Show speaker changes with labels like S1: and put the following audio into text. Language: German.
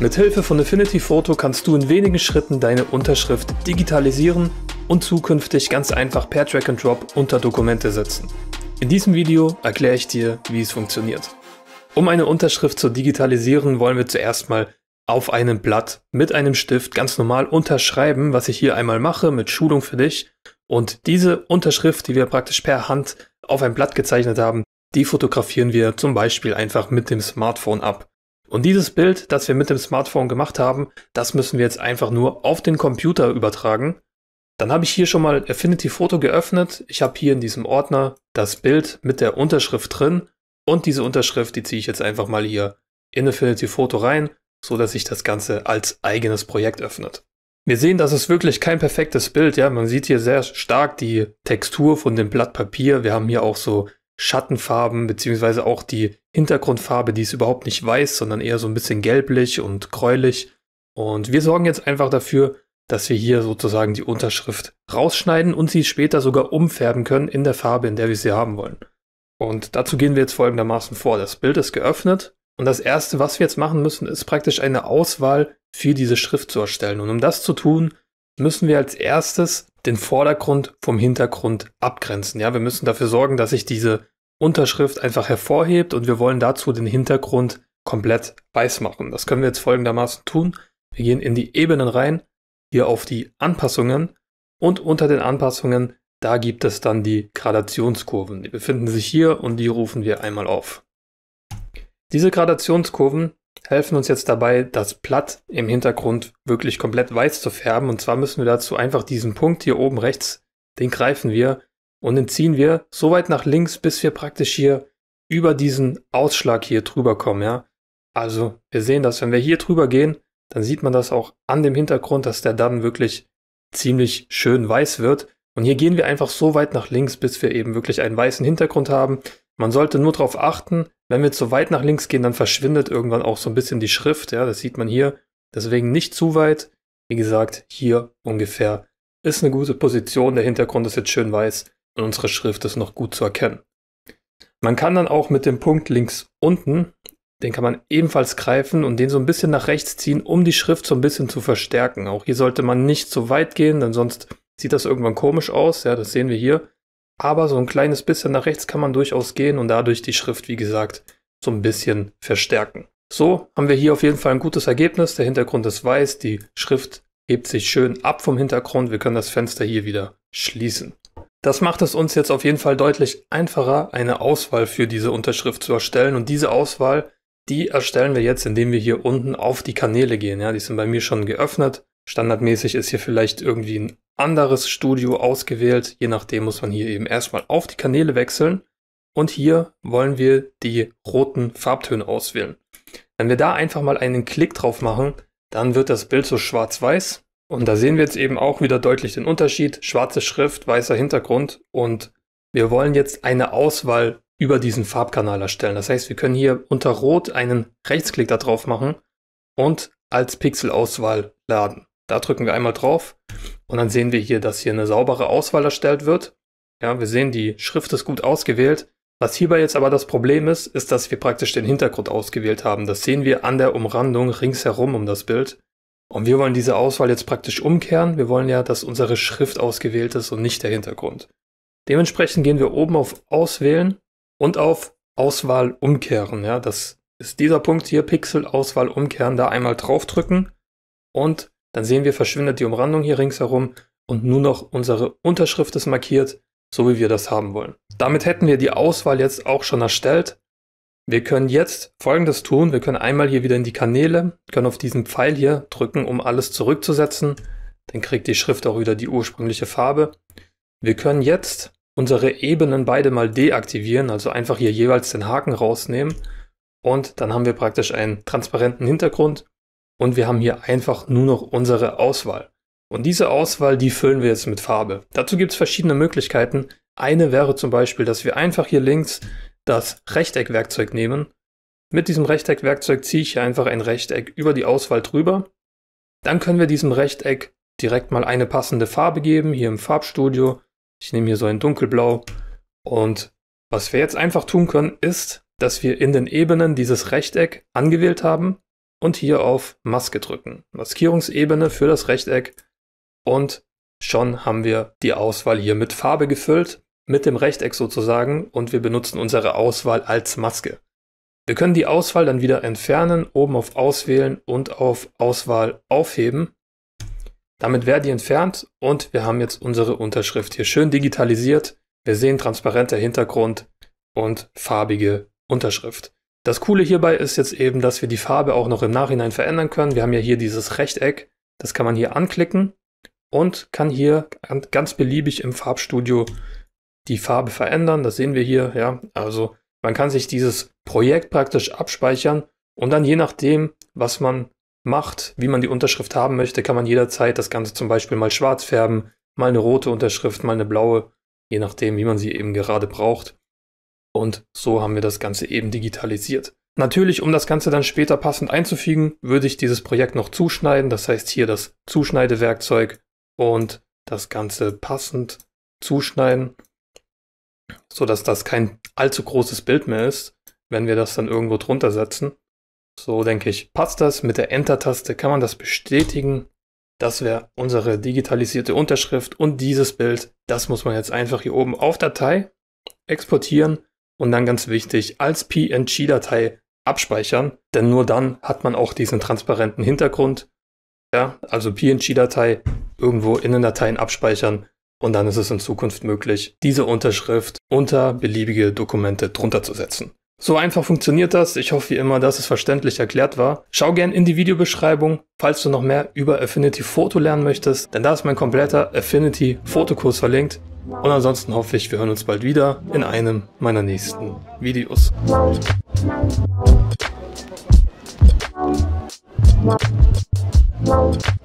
S1: Mit Hilfe von Affinity Photo kannst du in wenigen Schritten deine Unterschrift digitalisieren und zukünftig ganz einfach per Drag and Drop unter Dokumente setzen. In diesem Video erkläre ich dir, wie es funktioniert. Um eine Unterschrift zu digitalisieren, wollen wir zuerst mal auf einem Blatt mit einem Stift ganz normal unterschreiben, was ich hier einmal mache mit Schulung für dich. Und diese Unterschrift, die wir praktisch per Hand auf ein Blatt gezeichnet haben, die fotografieren wir zum Beispiel einfach mit dem Smartphone ab. Und dieses Bild, das wir mit dem Smartphone gemacht haben, das müssen wir jetzt einfach nur auf den Computer übertragen. Dann habe ich hier schon mal Affinity Photo geöffnet. Ich habe hier in diesem Ordner das Bild mit der Unterschrift drin und diese Unterschrift, die ziehe ich jetzt einfach mal hier in Affinity Photo rein, so dass sich das Ganze als eigenes Projekt öffnet. Wir sehen, das ist wirklich kein perfektes Bild. Ja, man sieht hier sehr stark die Textur von dem Blatt Papier. Wir haben hier auch so Schattenfarben, beziehungsweise auch die Hintergrundfarbe, die ist überhaupt nicht weiß, sondern eher so ein bisschen gelblich und gräulich. Und wir sorgen jetzt einfach dafür, dass wir hier sozusagen die Unterschrift rausschneiden und sie später sogar umfärben können in der Farbe, in der wir sie haben wollen. Und dazu gehen wir jetzt folgendermaßen vor. Das Bild ist geöffnet und das erste, was wir jetzt machen müssen, ist praktisch eine Auswahl für diese Schrift zu erstellen. Und um das zu tun, müssen wir als erstes den Vordergrund vom Hintergrund abgrenzen. Ja, wir müssen dafür sorgen, dass sich diese Unterschrift einfach hervorhebt und wir wollen dazu den Hintergrund komplett weiß machen. Das können wir jetzt folgendermaßen tun. Wir gehen in die Ebenen rein, hier auf die Anpassungen und unter den Anpassungen, da gibt es dann die Gradationskurven. Die befinden sich hier und die rufen wir einmal auf. Diese Gradationskurven helfen uns jetzt dabei, das Blatt im Hintergrund wirklich komplett weiß zu färben. Und zwar müssen wir dazu einfach diesen Punkt hier oben rechts, den greifen wir und den ziehen wir so weit nach links, bis wir praktisch hier über diesen Ausschlag hier drüber kommen. Ja? Also wir sehen dass wenn wir hier drüber gehen, dann sieht man das auch an dem Hintergrund, dass der dann wirklich ziemlich schön weiß wird. Und hier gehen wir einfach so weit nach links, bis wir eben wirklich einen weißen Hintergrund haben. Man sollte nur darauf achten, wenn wir zu weit nach links gehen, dann verschwindet irgendwann auch so ein bisschen die Schrift. Ja, das sieht man hier. Deswegen nicht zu weit. Wie gesagt, hier ungefähr ist eine gute Position. Der Hintergrund ist jetzt schön weiß und unsere Schrift ist noch gut zu erkennen. Man kann dann auch mit dem Punkt links unten, den kann man ebenfalls greifen und den so ein bisschen nach rechts ziehen, um die Schrift so ein bisschen zu verstärken. Auch hier sollte man nicht zu weit gehen, denn sonst sieht das irgendwann komisch aus. Ja, das sehen wir hier. Aber so ein kleines bisschen nach rechts kann man durchaus gehen und dadurch die Schrift, wie gesagt, so ein bisschen verstärken. So haben wir hier auf jeden Fall ein gutes Ergebnis. Der Hintergrund ist weiß, die Schrift hebt sich schön ab vom Hintergrund. Wir können das Fenster hier wieder schließen. Das macht es uns jetzt auf jeden Fall deutlich einfacher, eine Auswahl für diese Unterschrift zu erstellen. Und diese Auswahl, die erstellen wir jetzt, indem wir hier unten auf die Kanäle gehen. Ja, die sind bei mir schon geöffnet. Standardmäßig ist hier vielleicht irgendwie ein anderes Studio ausgewählt. Je nachdem muss man hier eben erstmal auf die Kanäle wechseln. Und hier wollen wir die roten Farbtöne auswählen. Wenn wir da einfach mal einen Klick drauf machen, dann wird das Bild so schwarz-weiß. Und da sehen wir jetzt eben auch wieder deutlich den Unterschied. Schwarze Schrift, weißer Hintergrund. Und wir wollen jetzt eine Auswahl über diesen Farbkanal erstellen. Das heißt, wir können hier unter Rot einen Rechtsklick da drauf machen und als Pixelauswahl laden. Da drücken wir einmal drauf und dann sehen wir hier, dass hier eine saubere Auswahl erstellt wird. Ja, wir sehen, die Schrift ist gut ausgewählt. Was hierbei jetzt aber das Problem ist, ist, dass wir praktisch den Hintergrund ausgewählt haben. Das sehen wir an der Umrandung ringsherum um das Bild. Und wir wollen diese Auswahl jetzt praktisch umkehren. Wir wollen ja, dass unsere Schrift ausgewählt ist und nicht der Hintergrund. Dementsprechend gehen wir oben auf Auswählen und auf Auswahl umkehren. Ja, das ist dieser Punkt hier, Pixel Auswahl umkehren, da einmal draufdrücken und dann sehen wir, verschwindet die Umrandung hier ringsherum und nur noch unsere Unterschrift ist markiert, so wie wir das haben wollen. Damit hätten wir die Auswahl jetzt auch schon erstellt. Wir können jetzt folgendes tun. Wir können einmal hier wieder in die Kanäle, können auf diesen Pfeil hier drücken, um alles zurückzusetzen. Dann kriegt die Schrift auch wieder die ursprüngliche Farbe. Wir können jetzt unsere Ebenen beide mal deaktivieren, also einfach hier jeweils den Haken rausnehmen. Und dann haben wir praktisch einen transparenten Hintergrund und wir haben hier einfach nur noch unsere Auswahl. Und diese Auswahl, die füllen wir jetzt mit Farbe. Dazu gibt es verschiedene Möglichkeiten. Eine wäre zum Beispiel, dass wir einfach hier links das Rechteckwerkzeug nehmen. Mit diesem Rechteckwerkzeug ziehe ich hier einfach ein Rechteck über die Auswahl drüber. Dann können wir diesem Rechteck direkt mal eine passende Farbe geben, hier im Farbstudio. Ich nehme hier so ein dunkelblau. Und was wir jetzt einfach tun können, ist, dass wir in den Ebenen dieses Rechteck angewählt haben und hier auf Maske drücken. Maskierungsebene für das Rechteck und schon haben wir die Auswahl hier mit Farbe gefüllt, mit dem Rechteck sozusagen und wir benutzen unsere Auswahl als Maske. Wir können die Auswahl dann wieder entfernen, oben auf Auswählen und auf Auswahl aufheben. Damit wäre die entfernt und wir haben jetzt unsere Unterschrift hier schön digitalisiert. Wir sehen transparenter Hintergrund und farbige Unterschrift. Das Coole hierbei ist jetzt eben, dass wir die Farbe auch noch im Nachhinein verändern können. Wir haben ja hier dieses Rechteck, das kann man hier anklicken und kann hier ganz beliebig im Farbstudio die Farbe verändern. Das sehen wir hier, ja. Also man kann sich dieses Projekt praktisch abspeichern und dann je nachdem, was man macht, wie man die Unterschrift haben möchte, kann man jederzeit das Ganze zum Beispiel mal schwarz färben, mal eine rote Unterschrift, mal eine blaue, je nachdem, wie man sie eben gerade braucht. Und so haben wir das Ganze eben digitalisiert. Natürlich, um das Ganze dann später passend einzufügen, würde ich dieses Projekt noch zuschneiden. Das heißt hier das Zuschneidewerkzeug und das Ganze passend zuschneiden, sodass das kein allzu großes Bild mehr ist, wenn wir das dann irgendwo drunter setzen. So denke ich, passt das. Mit der Enter-Taste kann man das bestätigen. Das wäre unsere digitalisierte Unterschrift und dieses Bild, das muss man jetzt einfach hier oben auf Datei exportieren und dann ganz wichtig, als PNG-Datei abspeichern, denn nur dann hat man auch diesen transparenten Hintergrund. Ja, also PNG-Datei irgendwo in den Dateien abspeichern und dann ist es in Zukunft möglich, diese Unterschrift unter beliebige Dokumente drunter zu setzen. So einfach funktioniert das. Ich hoffe wie immer, dass es verständlich erklärt war. Schau gern in die Videobeschreibung, falls du noch mehr über Affinity Photo lernen möchtest, denn da ist mein kompletter Affinity Fotokurs verlinkt. Und ansonsten hoffe ich, wir hören uns bald wieder in einem meiner nächsten Videos. Thank